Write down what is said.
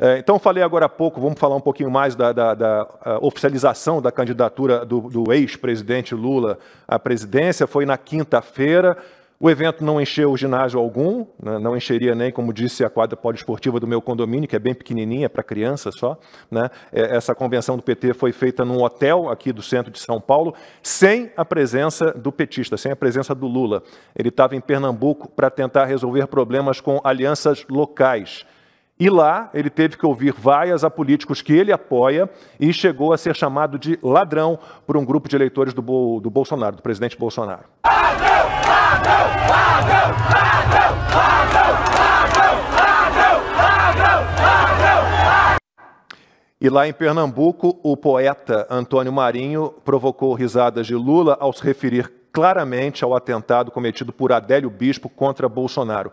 É, então, falei agora há pouco, vamos falar um pouquinho mais da, da, da oficialização da candidatura do, do ex-presidente Lula à presidência. Foi na quinta-feira. O evento não encheu o ginásio algum, né? não encheria nem, como disse, a quadra poliesportiva do meu condomínio, que é bem pequenininha, para criança só. Né? É, essa convenção do PT foi feita num hotel aqui do centro de São Paulo, sem a presença do petista, sem a presença do Lula. Ele estava em Pernambuco para tentar resolver problemas com alianças locais. E lá ele teve que ouvir vaias a políticos que ele apoia e chegou a ser chamado de ladrão por um grupo de eleitores do, do Bolsonaro, do presidente Bolsonaro. E lá em Pernambuco, o poeta Antônio Marinho provocou risadas de Lula ao se referir claramente ao atentado cometido por Adélio Bispo contra Bolsonaro.